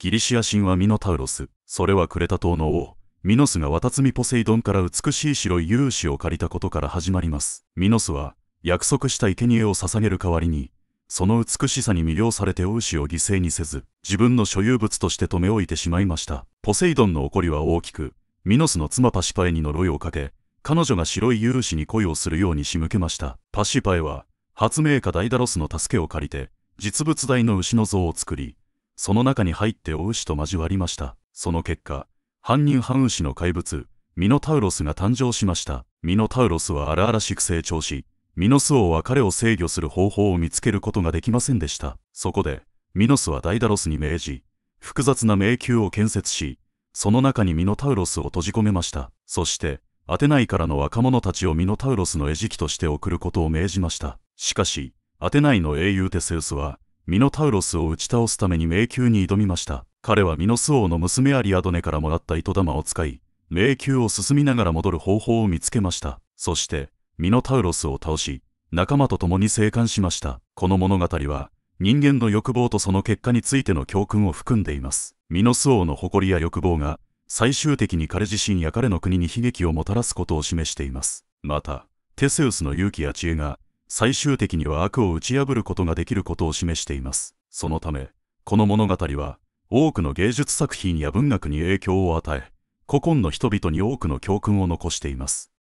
ギリシア神はミノタウロス、それはクレタ島の王、ミノスがワタツミポセイドンから美しい白い勇士を借りたことから始まります。ミノスは、約束した生贄を捧げる代わりに、その美しさに魅了されて王子を犠牲にせず、自分の所有物として留め置いてしまいました。ポセイドンの怒りは大きく、ミノスの妻パシパエに呪いをかけ、彼女が白い勇士に恋をするように仕向けました。パシパエは、発明家ダイダロスの助けを借りて、実物大の牛の像を作り、その中に入ってお牛と交わりました。その結果、犯人半牛の怪物、ミノタウロスが誕生しました。ミノタウロスは荒々しく成長し、ミノス王は彼を制御する方法を見つけることができませんでした。そこで、ミノスはダイダロスに命じ、複雑な迷宮を建設し、その中にミノタウロスを閉じ込めました。そして、アテナイからの若者たちをミノタウロスの餌食として送ることを命じました。しかし、アテナイの英雄テセウスは、ミノタウロスを打ち倒すために迷宮に挑みました彼はミノス王の娘アリアドネからもらった糸玉を使い迷宮を進みながら戻る方法を見つけましたそしてミノタウロスを倒し仲間と共に生還しましたこの物語は人間の欲望とその結果についての教訓を含んでいますミノス王の誇りや欲望が最終的に彼自身や彼の国に悲劇をもたらすことを示していますまたテセウスの勇気や知恵が最終的には悪を打ち破ることができることを示しています。そのため、この物語は、多くの芸術作品や文学に影響を与え、古今の人々に多くの教訓を残しています。